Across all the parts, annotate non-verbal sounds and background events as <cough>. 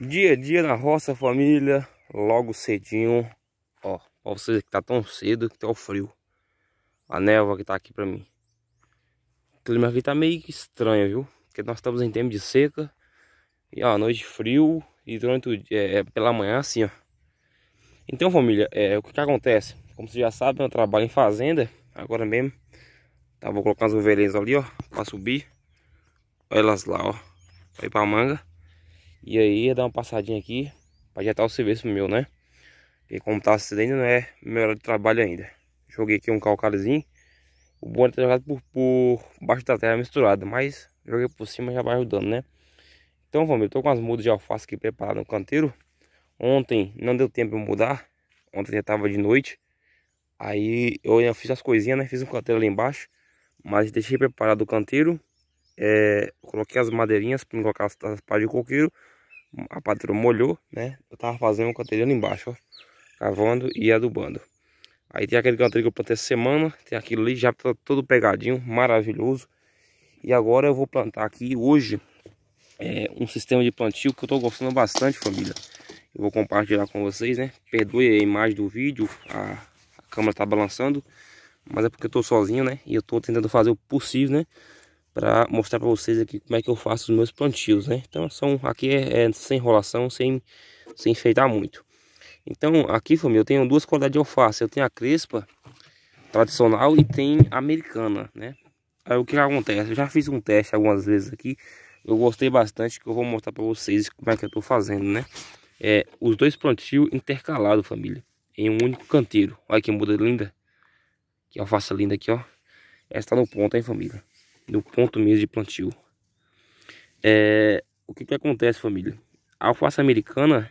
Dia a dia na roça, família. Logo cedinho. Ó, pra vocês que tá tão cedo que tá o frio. A névoa que tá aqui pra mim. O clima aqui tá meio estranho, viu? Porque nós estamos em tempo de seca. E ó, noite frio. E durante o dia, é, pela manhã assim, ó. Então, família, é, o que que acontece? Como vocês já sabem, eu trabalho em fazenda. Agora mesmo. Tá, vou colocar as ovelhinhas ali, ó. Pra subir. Olha elas lá, ó. Vai pra manga. E aí ia dar uma passadinha aqui para já tá o serviço meu, né? Porque como tá acidente não é meu hora de trabalho ainda. Joguei aqui um calcárezinho. O bom é ter jogado por, por baixo da terra misturada, mas joguei por cima já vai ajudando, né? Então vamos, eu tô com as mudas de alface aqui preparadas no canteiro. Ontem não deu tempo de mudar, ontem já tava de noite. Aí eu fiz as coisinhas, né? Fiz um canteiro ali embaixo, mas deixei preparado o canteiro é, coloquei as madeirinhas para colocar as, as pás de coqueiro. A patroa molhou, né? Eu tava fazendo um canteirinho embaixo, ó. Cavando e adubando. Aí tem aquele canteiro que eu plantei essa semana. Tem aquilo ali, já tá todo pegadinho, maravilhoso. E agora eu vou plantar aqui hoje é, um sistema de plantio que eu tô gostando bastante, família. Eu vou compartilhar com vocês, né? Perdoe a imagem do vídeo, a, a câmera tá balançando. Mas é porque eu tô sozinho, né? E eu tô tentando fazer o possível, né? para mostrar para vocês aqui como é que eu faço os meus plantios, né? Então são aqui é, é sem enrolação, sem sem enfeitar muito. Então aqui, família, eu tenho duas qualidades de alface. Eu tenho a crespa tradicional e tem americana, né? Aí o que acontece? Eu já fiz um teste algumas vezes aqui. Eu gostei bastante que eu vou mostrar para vocês como é que eu tô fazendo, né? É, os dois plantios intercalados, família, em um único canteiro. Olha que muda linda. Que alface linda aqui, ó. Essa tá no ponto, hein, família? do ponto mesmo de plantio. É, o que que acontece, família? A alface americana,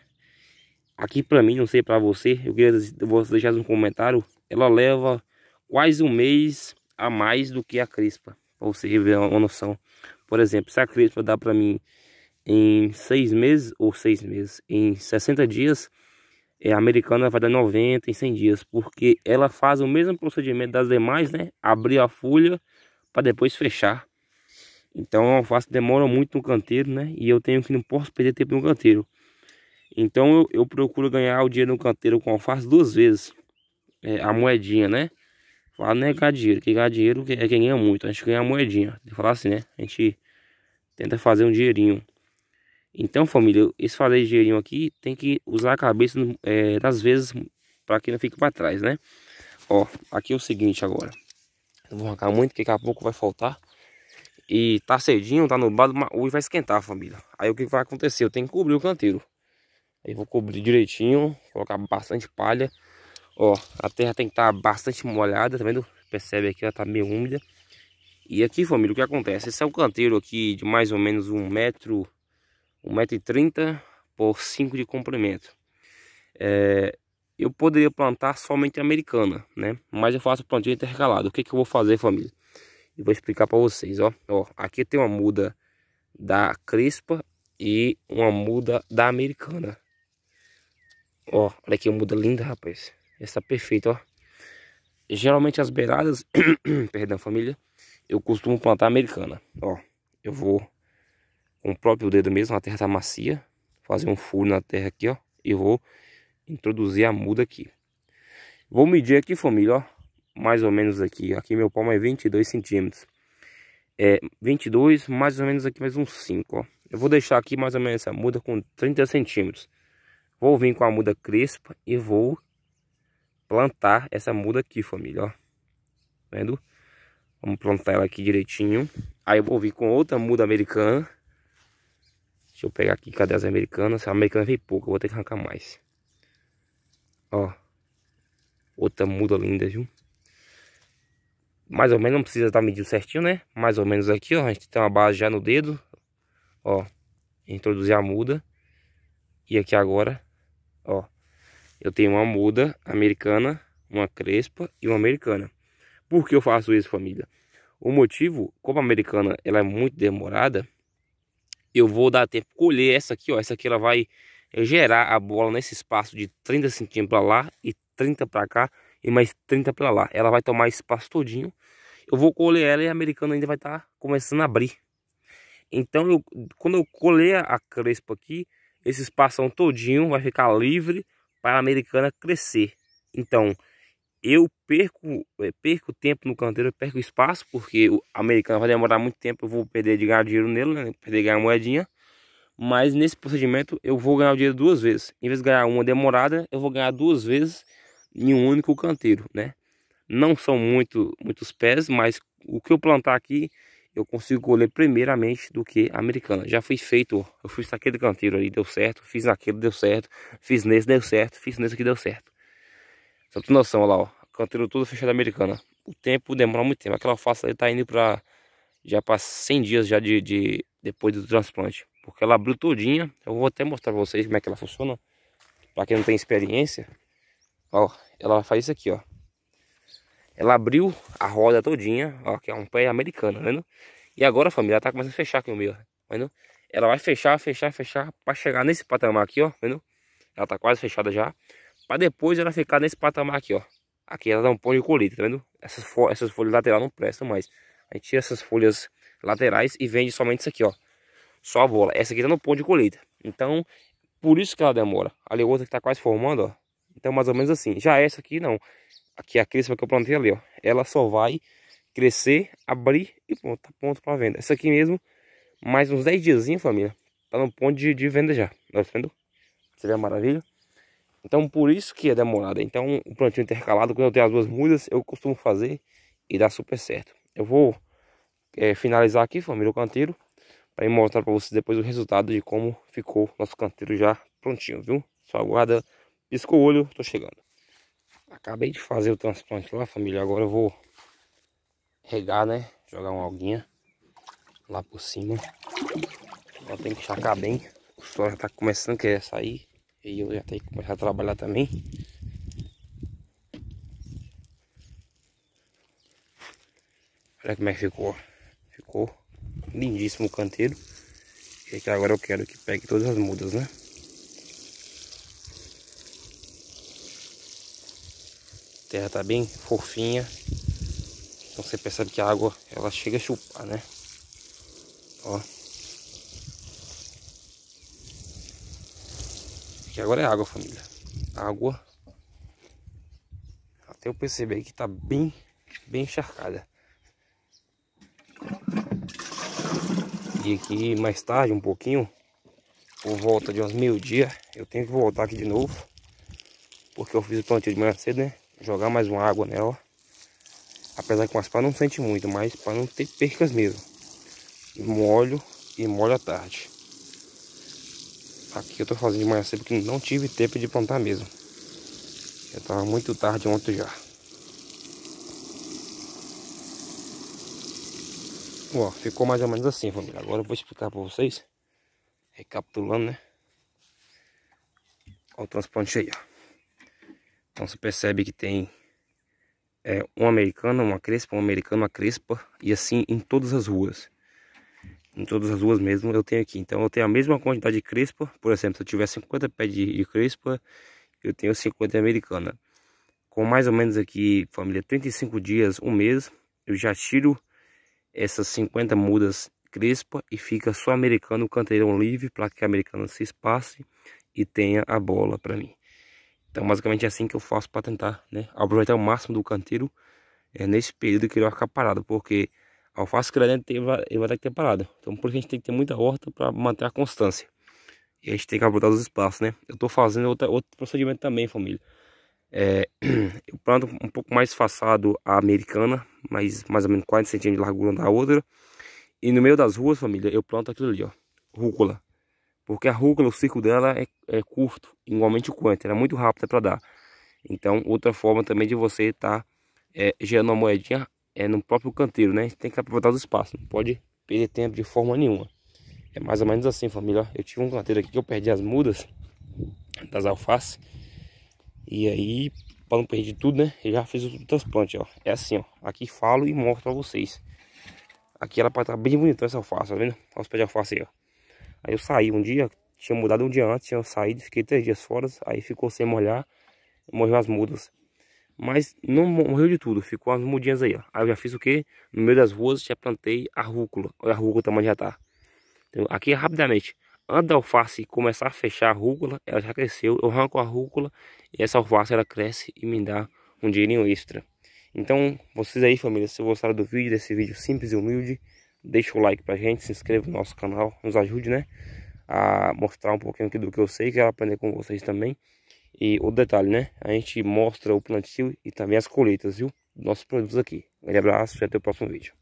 aqui pra mim, não sei pra você, eu queria você deixar um comentário, ela leva quase um mês a mais do que a crespa, pra você ver uma noção. Por exemplo, se a crespa dá pra mim em seis meses, ou seis meses, em 60 dias, é, a americana vai dar 90 em 100 dias, porque ela faz o mesmo procedimento das demais, né? Abrir a folha para depois fechar. Então a alface demora muito no canteiro, né? E eu tenho que não posso perder tempo no canteiro. Então eu, eu procuro ganhar o dinheiro no canteiro com alface duas vezes. É, a moedinha, né? Falar não é ganhar dinheiro, que ganhar dinheiro é quem ganha muito. A gente ganha a moedinha. Tem que falar assim, né? A gente tenta fazer um dinheirinho. Então, família, esse fazer dinheirinho aqui tem que usar a cabeça é, das vezes para que não fique para trás, né? Ó, aqui é o seguinte agora. Não vou arrancar muito, que daqui a pouco vai faltar. E tá cedinho, tá nublado, mas hoje vai esquentar, família. Aí o que vai acontecer? Eu tenho que cobrir o canteiro. Aí vou cobrir direitinho, colocar bastante palha. Ó, a terra tem que estar tá bastante molhada, tá vendo? Percebe aqui, ela tá meio úmida. E aqui, família, o que acontece? Esse é um canteiro aqui de mais ou menos um metro, um metro e trinta por cinco de comprimento. É, eu poderia plantar somente americana, né? Mas eu faço plantio intercalado. O que, que eu vou fazer, família? e vou explicar para vocês, ó. ó. Aqui tem uma muda da crispa e uma muda da americana. Ó, olha que muda linda, rapaz. Essa perfeita, ó. Geralmente as beiradas, <coughs> perdão, família, eu costumo plantar americana. Ó, eu vou com o próprio dedo mesmo, a terra tá macia, fazer um furo na terra aqui, ó, e vou introduzir a muda aqui. Vou medir aqui, família, ó, mais ou menos aqui. Aqui meu palmo é 22 centímetros. É 22, mais ou menos aqui mais uns 5, ó. Eu vou deixar aqui mais ou menos essa muda com 30 centímetros. Vou vir com a muda crespa e vou plantar essa muda aqui, família, ó. Tá vendo? Vamos plantar ela aqui direitinho. Aí eu vou vir com outra muda americana. Deixa eu pegar aqui, cadê as americanas? A americana veio pouca, vou ter que arrancar mais. Ó. Outra muda linda, viu? Mais ou menos, não precisa estar tá medindo certinho, né? Mais ou menos aqui, ó. A gente tem uma base já no dedo. Ó. Introduzir a muda. E aqui agora, ó. Eu tenho uma muda americana, uma crespa e uma americana. Por que eu faço isso, família? O motivo, como a americana ela é muito demorada, eu vou dar tempo colher essa aqui, ó. Essa aqui ela vai é gerar a bola nesse espaço de 30 centímetros para lá e 30 para cá e mais 30 para lá. Ela vai tomar espaço todinho. Eu vou colher ela e a americana ainda vai estar tá começando a abrir. Então, eu, quando eu colher a crespa aqui, esse espaço todinho vai ficar livre para a americana crescer. Então, eu perco, é, perco tempo no canteiro, perco espaço, porque o americano vai demorar muito tempo, eu vou perder de ganhar dinheiro nele, né? perder ganhar moedinha. Mas nesse procedimento eu vou ganhar o dinheiro duas vezes. Em vez de ganhar uma demorada, eu vou ganhar duas vezes em um único canteiro, né? Não são muito muitos pés, mas o que eu plantar aqui eu consigo colher primeiramente do que americana. Já foi feito, eu fiz aquele canteiro ali, deu certo, fiz naquele deu certo, fiz nesse, deu certo, fiz nesse aqui, deu certo. Só tem noção, olha lá, ó, canteiro todo fechado americana. O tempo demora muito tempo, aquela alface ali tá indo pra, já para 100 dias já de, de depois do transplante. Porque ela abriu todinha. Eu vou até mostrar pra vocês como é que ela funciona. Pra quem não tem experiência. Ó, ela faz isso aqui, ó. Ela abriu a roda todinha, ó, que é um pé americano, né? E agora, família, ela tá começando a fechar aqui no meio, tá vendo? Ela vai fechar, fechar, fechar, pra chegar nesse patamar aqui, ó, tá vendo? Ela tá quase fechada já. Pra depois ela ficar nesse patamar aqui, ó. Aqui ela dá um pão de colheita, tá vendo? Essas, essas folhas laterais não prestam mais. A gente tira essas folhas laterais e vende somente isso aqui, ó. Só a bola. Essa aqui tá no ponto de colheita. Então, por isso que ela demora. Ali é outra que tá quase formando, ó. Então, mais ou menos assim. Já essa aqui, não. Aqui é a crisma que eu plantei ali, ó. Ela só vai crescer, abrir e pronto. Tá pronto pra venda. Essa aqui mesmo, mais uns 10 dias, família. Tá no ponto de, de venda já. Tá vendo? Você vê a maravilha? Então, por isso que é demorada. Então, o plantio intercalado, quando eu tenho as duas mudas, eu costumo fazer e dá super certo. Eu vou é, finalizar aqui, família, o canteiro para mostrar para vocês depois o resultado de como ficou nosso canteiro já prontinho, viu? Só aguarda, piscou o olho, tô chegando. Acabei de fazer o transplante lá, família. Agora eu vou regar, né? Jogar uma alguinha lá por cima. Ela tem que chacar bem. O sol já tá começando a querer sair. E eu já tenho que começar a trabalhar também. Olha como é que ficou. Ficou lindíssimo canteiro. E aqui é agora eu quero que pegue todas as mudas, né? A terra tá bem fofinha. Então você percebe que a água ela chega a chupar, né? Ó. Aqui agora é água, família. Água. Até eu perceber que tá bem, bem encharcada. E aqui mais tarde, um pouquinho, por volta de umas meio-dia, eu tenho que voltar aqui de novo. Porque eu fiz o plantio de manhã cedo, né? Jogar mais uma água nela. Apesar que com as pá não sente muito, mas para não ter percas mesmo. E molho e molho à tarde. Aqui eu tô fazendo de manhã cedo porque não tive tempo de plantar mesmo. eu tava muito tarde ontem já. Ó, ficou mais ou menos assim, família. Agora eu vou explicar para vocês. Recapitulando, né? Ó o transplante aí, ó. Então você percebe que tem é, uma americana, uma crespa, uma americana, uma crespa. E assim em todas as ruas. Em todas as ruas mesmo eu tenho aqui. Então eu tenho a mesma quantidade de crespa. Por exemplo, se eu tiver 50 pés de, de crespa, eu tenho 50 americana. Com mais ou menos aqui, família, 35 dias, um mês, eu já tiro essas 50 mudas crespa e fica só americano, canteirão livre, para que a americana se espace e tenha a bola para mim. Então, basicamente é assim que eu faço para tentar né, aproveitar o máximo do canteiro é, nesse período que ele vai ficar parado, porque a alface que ele vai, ele vai ter que ter parado. Então, por isso a gente tem que ter muita horta para manter a constância. E a gente tem que aproveitar os espaços, né? Eu estou fazendo outra, outro procedimento também, família. É, <clears throat> eu planto um pouco mais façado a americana mais, mais ou menos 40 centímetros de largura da outra. E no meio das ruas, família, eu planto aquilo ali, ó. Rúcula. Porque a rúcula, o ciclo dela é, é curto, igualmente o quanto. Ela é muito rápida para dar. Então, outra forma também de você estar tá, é, gerando uma moedinha é no próprio canteiro, né? Tem que aproveitar o espaço não pode perder tempo de forma nenhuma. É mais ou menos assim, família. Eu tive um canteiro aqui que eu perdi as mudas das alfaces. E aí para não perder tudo, né? Eu já fiz o transplante, ó. É assim, ó. Aqui falo e mostro para vocês. Aqui ela tá bem bonita essa alface, tá vendo? Olha os pés de alface aí, ó. Aí eu saí um dia, tinha mudado um dia antes, tinha saído, fiquei três dias fora, aí ficou sem molhar, morreu as mudas. Mas não morreu de tudo, ficou as mudinhas aí, ó. Aí eu já fiz o que? No meio das ruas já plantei a rúcula. Olha a rúcula o tamanho já tá. Então, aqui é rapidamente. Antes da alface começar a fechar a rúcula, ela já cresceu. Eu arranco a rúcula e essa alface ela cresce e me dá um dinheirinho extra. Então, vocês aí, família, se gostaram do vídeo, desse vídeo simples e humilde, deixa o like pra gente, se inscreva no nosso canal, nos ajude, né? A mostrar um pouquinho do que eu sei, quero aprender com vocês também. E o detalhe, né? A gente mostra o plantio e também as colheitas, viu? Nossos produtos aqui. Um grande abraço e até o próximo vídeo.